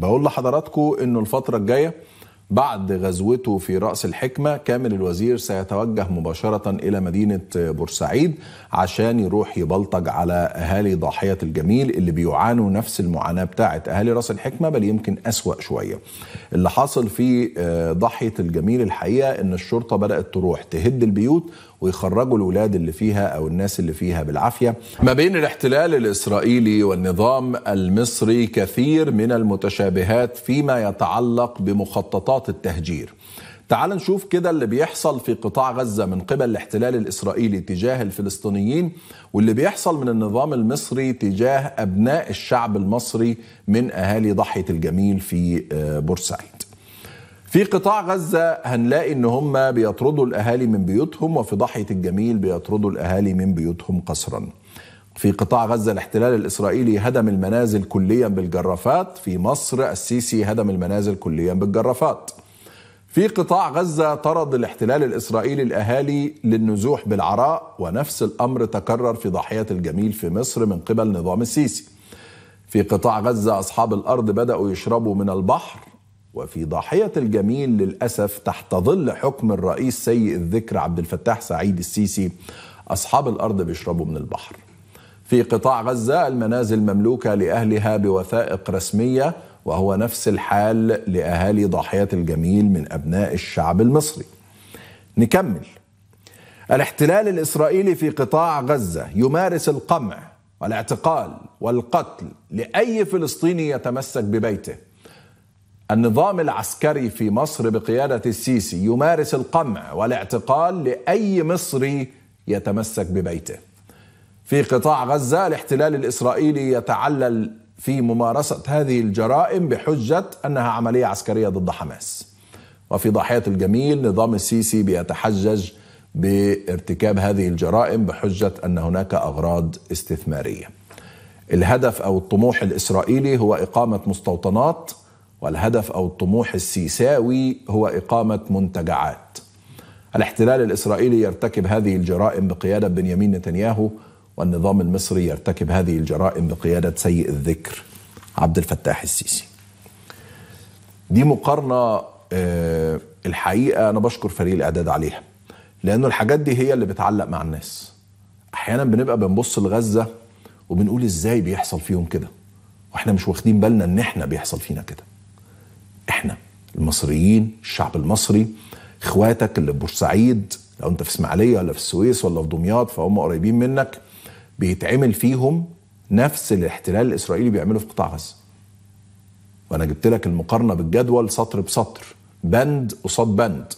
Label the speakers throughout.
Speaker 1: بقول لحضراتكم انه الفتره الجايه بعد غزوته في رأس الحكمة كامل الوزير سيتوجه مباشرة إلى مدينة بورسعيد عشان يروح يبلطج على أهالي ضاحية الجميل اللي بيعانوا نفس المعاناة بتاعة أهالي رأس الحكمة بل يمكن أسوأ شوية اللي حاصل في آه، ضاحية الجميل الحقيقة إن الشرطة بدأت تروح تهد البيوت ويخرجوا الولاد اللي فيها او الناس اللي فيها بالعافيه. ما بين الاحتلال الاسرائيلي والنظام المصري كثير من المتشابهات فيما يتعلق بمخططات التهجير. تعال نشوف كده اللي بيحصل في قطاع غزة من قبل الاحتلال الإسرائيلي تجاه الفلسطينيين واللي بيحصل من النظام المصري تجاه أبناء الشعب المصري من أهالي ضحية الجميل في آه، بورسعيد في قطاع غزة هنلاقي ان هم بيطردوا الاهالي من بيوتهم وفي ضاحية الجميل بيطردوا الاهالي من بيوتهم قسرا في قطاع غزة الاحتلال الإسرائيلي هدم المنازل كليا بالجرافات في مصر السيسي هدم المنازل كليا بالجرافات في قطاع غزة طرد الاحتلال الإسرائيلي الأهالي للنزوح بالعراء ونفس الأمر تكرر في ضاحية الجميل في مصر من قبل نظام السيسي في قطاع غزة أصحاب الأرض بدأوا يشربوا من البحر وفي ضاحية الجميل للأسف تحت ظل حكم الرئيس سيء الذكر عبد الفتاح سعيد السيسي أصحاب الأرض بيشربوا من البحر في قطاع غزة المنازل مملوكة لأهلها بوثائق رسمية وهو نفس الحال لأهالي ضاحية الجميل من أبناء الشعب المصري نكمل الاحتلال الإسرائيلي في قطاع غزة يمارس القمع والاعتقال والقتل لأي فلسطيني يتمسك ببيته النظام العسكري في مصر بقيادة السيسي يمارس القمع والاعتقال لأي مصري يتمسك ببيته. في قطاع غزة الاحتلال الإسرائيلي يتعلل في ممارسة هذه الجرائم بحجة أنها عملية عسكرية ضد حماس. وفي ضاحية الجميل نظام السيسي بيتحجج بارتكاب هذه الجرائم بحجة أن هناك أغراض استثمارية. الهدف أو الطموح الإسرائيلي هو إقامة مستوطنات والهدف او الطموح السيساوي هو اقامه منتجعات. الاحتلال الاسرائيلي يرتكب هذه الجرائم بقياده بنيامين نتنياهو والنظام المصري يرتكب هذه الجرائم بقياده سيء الذكر عبد الفتاح السيسي. دي مقارنه آه، الحقيقه انا بشكر فريق الاعداد عليها. لانه الحاجات دي هي اللي بتعلق مع الناس. احيانا بنبقى بنبص لغزه وبنقول ازاي بيحصل فيهم كده واحنا مش واخدين بالنا ان احنا بيحصل فينا كده المصريين الشعب المصري اخواتك اللي في بورسعيد لو انت في اسماعيليه ولا في السويس ولا في دمياط فهم قريبين منك بيتعمل فيهم نفس الاحتلال الاسرائيلي بيعمله في قطاع غزه. وانا جبت لك المقارنه بالجدول سطر بسطر بند قصاد بند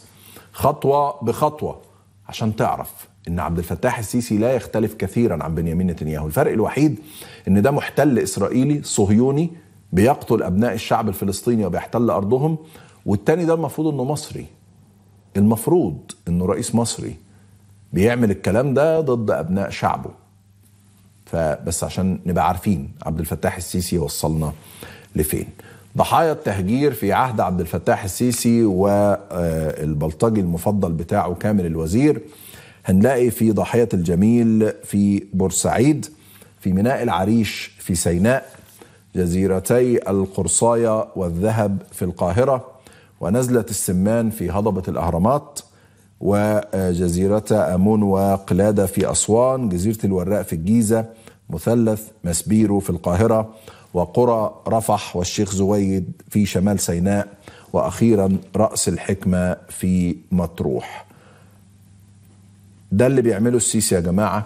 Speaker 1: خطوه بخطوه عشان تعرف ان عبد الفتاح السيسي لا يختلف كثيرا عن بنيامين نتنياهو، الفرق الوحيد ان ده محتل اسرائيلي صهيوني بيقتل ابناء الشعب الفلسطيني وبيحتل ارضهم والتاني ده المفروض انه مصري المفروض انه رئيس مصري بيعمل الكلام ده ضد ابناء شعبه فبس عشان نبقى عارفين عبد الفتاح السيسي وصلنا لفين ضحايا التهجير في عهد عبد الفتاح السيسي والبلطجي آه، المفضل بتاعه كامل الوزير هنلاقي في ضاحية الجميل في بورسعيد في ميناء العريش في سيناء جزيرتي القرصاية والذهب في القاهرة ونزلة السمان في هضبة الأهرامات وجزيرة أمون وقلادة في أسوان جزيرة الوراء في الجيزة مثلث مسبيرو في القاهرة وقرى رفح والشيخ زويد في شمال سيناء وأخيرا رأس الحكمة في مطروح ده اللي بيعمله السيسي يا جماعة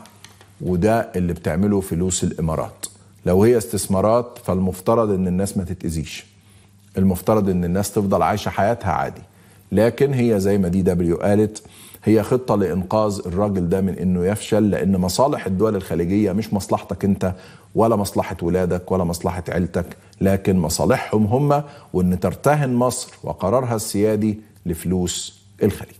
Speaker 1: وده اللي بتعمله فلوس الإمارات لو هي استثمارات فالمفترض ان الناس ما تتأذيش المفترض ان الناس تفضل عايشه حياتها عادي لكن هي زي ما دي دبليو قالت هي خطه لانقاذ الراجل ده من انه يفشل لان مصالح الدول الخليجيه مش مصلحتك انت ولا مصلحه ولادك ولا مصلحه عيلتك لكن مصالحهم هم وان ترتهن مصر وقرارها السيادي لفلوس الخليج